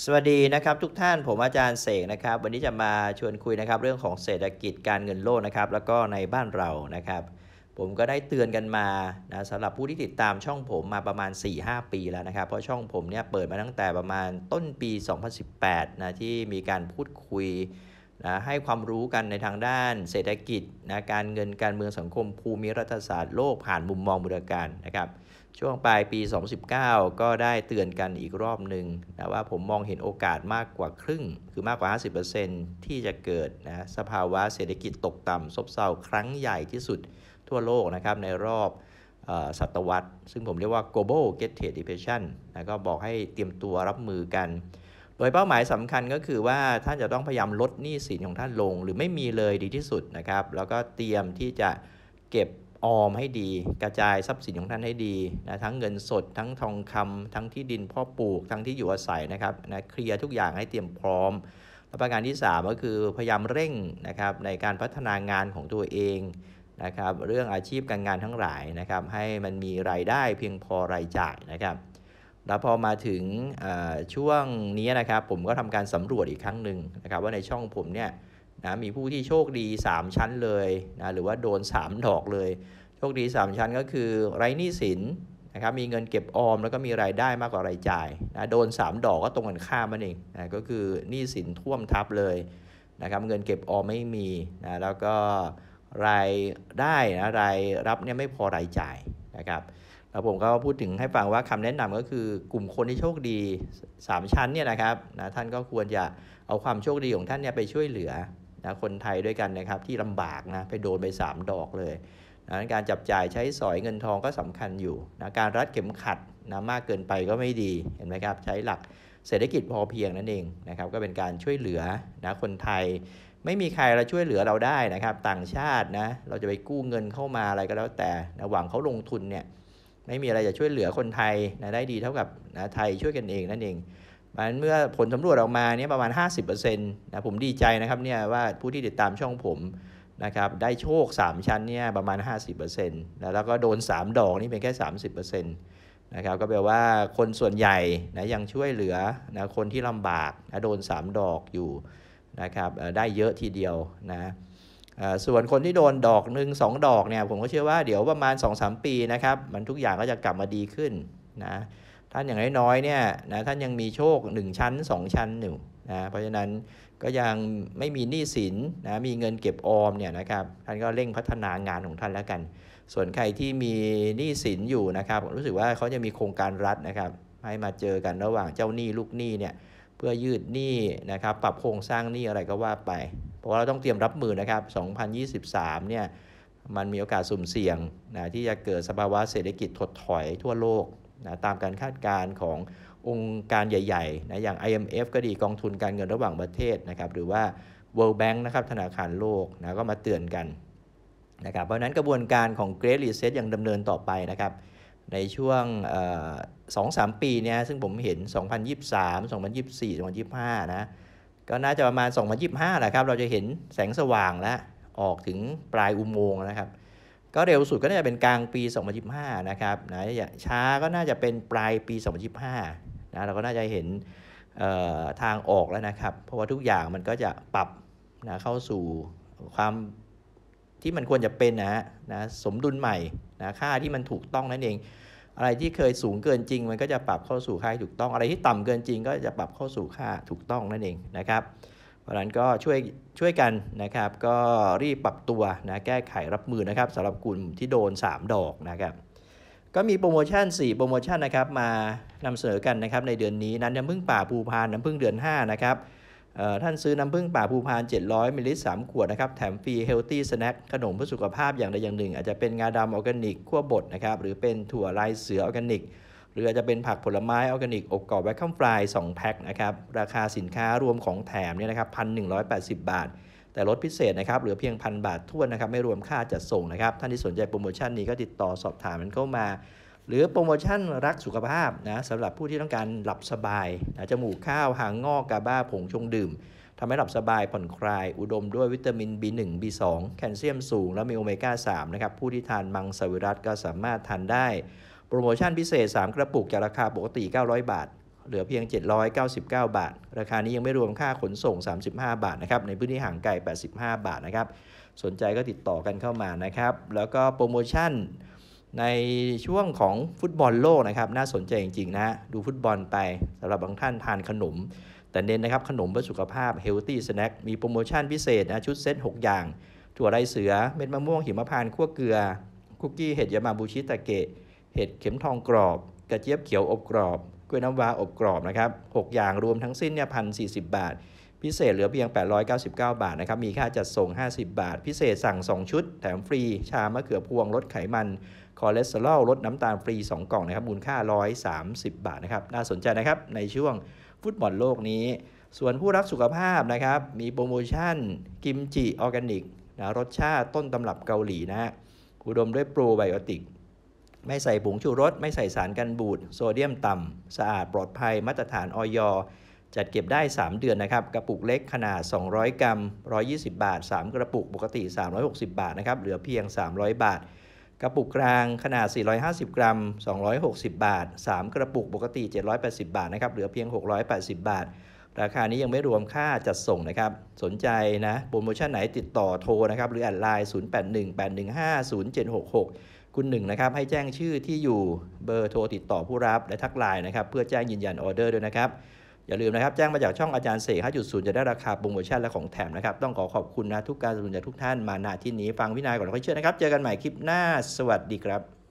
สวัสดีนะครับทุกท่านผมอาจารย์เสกนะครับวันนี้จะมาชวนคุยนะครับ เรื่องของเศรษฐกิจการเงินโลกนะครับ แล้วก็ในบ้านเรานะครับ ผมก็ได้เตือนกันมานะสำหรับผู้ที่ติดตามช่องผมมาประมาณ 4-5 ปีแล้วนะครับ เพราะช่องผมเนี่ยเปิดมาตั้งแต่ประมาณต้นปี 2018นะที่มีการพูดคุยนะให้ความรู้กันในทางด้านเศรษฐกิจนะการเงินการเมืองสังคมภูมิรัฐศาสตร์โลกผ่านมุมมองบุรการนะครับช่วงปลายปี2019ก็ได้เตือนกันอีกรอบหนึ่งนะว่าผมมองเห็นโอกาสมากกว่าครึ่ง คือมากกว่า 50%ที่จะเกิดนะสภาวะเศรษฐกิจตกต่ำซบเซาครั้งใหญ่ที่สุดทั่วโลกนะครับในรอบศตวรรษ ซึ่งผมเรียกว่า global g e t t e depression นะก็บอกให้เตรียมตัวรับมือกันโดยเป้าหมายสำคัญก็คือว่าท่านจะต้องพยายามลดหนี้สินของท่านลง หรือไม่มีเลยดีที่สุดนะครับ แล้วก็เตรียมที่จะเก็บออมให้ดี กระจายทรัพย์สินของท่านให้ดีนะทั้งเงินสดทั้งทองคำทั้งที่ดินพ่อปลูกทั้งที่อยู่อาศัยนะครับนะเคลียร์ทุกอย่างให้เตรียมพร้อมและประการที่ 3 ก็คือ พยายามเร่งนะครับ ในการพัฒนางานของตัวเองนะครับ เรื่องอาชีพการงานทั้งหลายนะครับ ให้มันมีรายได้เพียงพอรายจ่ายนะครับแล้วพอมาถึงช่วงนี้นะครับผมก็ทำการสำรวจอีกครั้งหนึ่งนะครับ ว่าในช่องผมเนี่ยนะมีผู้ที่โชคดี 3 ชั้นเลยนะหรือว่าโดน3ดอกเลยโชคดี 3 ชั้นก็คือไร้หนี้สินนะครับมีเงินเก็บออมแล้วก็มีรายได้มากกว่ารายจ่ายนะโดน 3 ดอกก็ตรงกันข้ามมันเองนะก็คือหนี้สินท่วมทับเลยนะครับเงินเก็บออมไม่มีนะแล้วก็รายได้นะรายรับเนี่ยไม่พอรายจ่ายนะครับแล้วผมก็พูดถึงให้ฟังว่าคำแนะนำก็คือกลุ่มคนที่โชคดี 3 ชั้นเนี่ยนะครับนะท่านก็ควรจะเอาความโชคดีของท่านเนี่ยไปช่วยเหลือนะคนไทยด้วยกันนะครับที่ลำบากนะไปโดนไป 3 ดอกเลยนะการจับจ่ายใช้สอยเงินทองก็สำคัญอยู่นะการรัดเข็มขัดนะมากเกินไปก็ไม่ดีเห็นไหมครับใช้หลักเศรษฐกิจพอเพียงนั่นเองนะครับก็เป็นการช่วยเหลือนะคนไทยไม่มีใครเราช่วยเหลือเราได้นะครับต่างชาตินะเราจะไปกู้เงินเข้ามาอะไรก็แล้วแต่นะหวังเขาลงทุนเนี่ยไม่มีอะไรจะช่วยเหลือคนไทยนะได้ดีเท่ากับนะไทยช่วยกันเองนั่นเองมันเมื่อผลสำรวจออกมาเนี่ยประมาณ 50%นะผมดีใจนะครับเนี่ยว่าผู้ที่ติดตามช่องผมนะครับได้โชค 3 ชั้นเนี่ยประมาณ 50%นแล้วก็โดน 3 ดอกนี่เป็นแค่ 30%นะครับก็แปลว่าคนส่วนใหญ่นะยังช่วยเหลือนะคนที่ลำบากนะโดน 3 ดอกอยู่นะครับได้เยอะทีเดียวนะส่วนคนที่โดนดอกหนึ่งสองดอกเนี่ยผมก็เชื่อว่าเดี๋ยวประมาณ2-3 ปีนะครับมันทุกอย่างก็จะกลับมาดีขึ้นนะท่านอย่างน้อยๆเนี่ยนะท่านยังมีโชค1ชั้น2 ชั้นอยู่นะเพราะฉะนั้นก็ยังไม่มีหนี้สินนะมีเงินเก็บออมเนี่ยนะครับท่านก็เร่งพัฒนางานของท่านแล้วกัน ส่วนใครที่มีหนี้สินอยู่นะครับรู้สึกว่าเขาจะมีโครงการรัฐนะครับให้มาเจอกันระหว่างเจ้าหนี้ลูกหนี้เนี่ยเพื่อยืดหนี้นะครับปรับโครงสร้างหนี้อะไรก็ว่าไปเพราะว่าเราต้องเตรียมรับมือนะครับ 2023 เนี่ย มันมีโอกาสสุ่มเสี่ยงนะที่จะเกิดสภาวะเศรษฐกิจถดถอยทั่วโลกนะตามการคาดการณ์ขององค์การใหญ่ๆนะอย่าง IMF ก็ดีกองทุนการเงินระหว่างประเทศนะครับหรือว่า World Bank นะครับธนาคารโลกนะก็มาเตือนกันนะครับเพราะนั้นกระบวนการของ Great Reset ยังดำเนินต่อไปนะครับในช่วงสองสามปีเนี่ยซึ่งผมเห็น 2023 2024 2025 นะก็น่าจะประมาณ2025แหละครับเราจะเห็นแสงสว่างแล้วออกถึงปลายอุโมงค์นะครับก็เร็วสุดก็น่าจะเป็นกลางปี2025นะครับนะช้าก็น่าจะเป็นปลายปี2025นะเราก็น่าจะเห็นทางออกแล้วนะครับเพราะว่าทุกอย่างมันก็จะปรับนะเข้าสู่ความที่มันควรจะเป็นนะฮะนะสมดุลใหม่นะค่าที่มันถูกต้องนั่นเองอะไรที่เคยสูงเกินจริงมันก็จะปรับเข้าสู่ค่าถูกต้องอะไรที่ต่ำเกินจริงก็จะปรับเข้าสู่ค่าถูกต้องนั่นเองนะครับ เพราะนั้นก็ช่วยช่วยกันนะครับ ก็รีบปรับตัวนะแก้ไขรับมือนะครับสำหรับกลุ่มที่โดน 3 ดอกนะครับก็มีโปรโมชั่น 4 โปรโมชั่นนะครับมานำเสนอกันนะครับ ในเดือนนี้นั้นน้ำพึ่งป่าภูพานน้ำพึ่งเดือน5นะครับท่านซื้อน้ำผึ้งป่าภูพาน700มิลลิตร3ขวด นะครับ แถมฟรีเฮลตี้สแน็คขนมเพื่อสุขภาพอย่างใดอย่างหนึ่ง อาจจะเป็นงาดำออร์แกนิกขั้วบด นะครับ หรือเป็นถั่วลายเสือออร์แกนิก หรืออาจจะเป็นผักผลไม้ออร์แกนิกอบกรอบแวคคัมฟรายสองแพ็ค นะครับ ราคาสินค้ารวมของแถมเนี่ยนะครับพันหนึ่งบาท แต่ลดพิเศษนะครับเหลือเพียงพันบาทท้วนนะครับ ไม่รวมค่าจัดส่งนะครับ ท่านที่สนใจโปรโมชั่นนี้ก็ติดต่อสอบถามมันเข้ามาหรือโปรโมชั่น รักสุขภาพนะสำหรับผู้ที่ต้องการหลับสบายนะจมูกข้าว หางงอกกาบ้าผงชงดื่มทำให้หลับสบายผ่อนคลาย อุดมด้วยวิตามิน B1 B2 แคลเซียมสูงและมีโอเมก้า3นะครับผู้ที่ทานมังสวิรัตก็สามารถทานได้ โปรโมชั่น พิเศษ 3 กระปุก จากราคาปกติ 900 บาท เหลือเพียง 799 บาท ราคานี้ยังไม่รวมค่าขนส่ง 35 บาทนะครับในพื้นที่ห่างไกล85 บาทนะครับสนใจก็ติดต่อกันเข้ามานะครับแล้วก็โปรโมชั่นในช่วงของฟุตบอลโลกนะครับ น่าสนใจจริงๆ นะดูฟุตบอลไปสำหรับบางท่านทานขนม แต่เน้นนะครับ ขนมเพื่อสุขภาพ healthy snack มีโปรโมชั่นพิเศษนะชุดเซต6 อย่าง ถั่วไรเสือเม็ดมะม่วงหิมพานต์คั้วเกลือคุกกี้ เห็ดยามาบูชิตะเกะ เห็ดเข็มทองกรอบ กระเจี๊ยบเขียวอบกรอบกล้วยน้ำว้าอบกรอบนะครับ6 อย่างรวมทั้งสิ้นเนี่ยพันสีบาทพิเศษเหลือเพียง 899 บาทนะครับ มีค่าจัดส่ง 50 บาท พิเศษสั่ง 2 ชุด แถมฟรี ชามะเขือพวงลดไขมันคอเลสเตอรอลลดน้ำตาลฟรี 2 กล่องนะครับมูลค่า 130 บาทนะครับ น่าสนใจนะครับ ในช่วงฟุตบอลโลกนี้ ส่วนผู้รักสุขภาพนะครับ มีโปรโมชั่น กิมจิออร์แกนิกนะรสชาติต้นตำรับเกาหลีนะฮะอุดมด้วยโปรไบโอติกไม่ใส่ผงชูรสไม่ใส่สารกันบูดโซเดียมต่ำสะอาดปลอดภัยมาตรฐานออยอจัดเก็บได้ 3 เดือน นะครับ กระปุกเล็กขนาด 200 กรัม 120 บาท 3 กระปุก ปกติ 360 บาทนะครับเหลือเพียง 300 บาท กระปุกกลางขนาด 450 กรัม 260 บาท 3 กระปุก ปกติ 780 บาทนะครับเหลือเพียง 680 บาท ราคานี้ยังไม่รวมค่าจัดส่งนะครับ สนใจนะโปรโมชั่นไหนติดต่อโทรนะครับ หรือแอดไลน์0818150766 คุณหนึ่งนะครับให้แจ้งชื่อที่อยู่เบอร์โทรติดต่อผู้รับและทักไลน์นะครับเพื่อแจ้งยืนยันออเดอร์ด้วยนะครับอย่าลืมนะครับ แจ้งมาจากช่องอาจารย์เสก5.0จะได้ราคาโปรโมชั่นและของแถมนะครับ ต้องขอขอบคุณนะทุกการสนับสนุนจากทุกท่านมาณที่นี้ฟังวินัยก่อนแลค่อยเชื่อนะครับ เจอกันใหม่คลิปหน้าสวัสดีครับ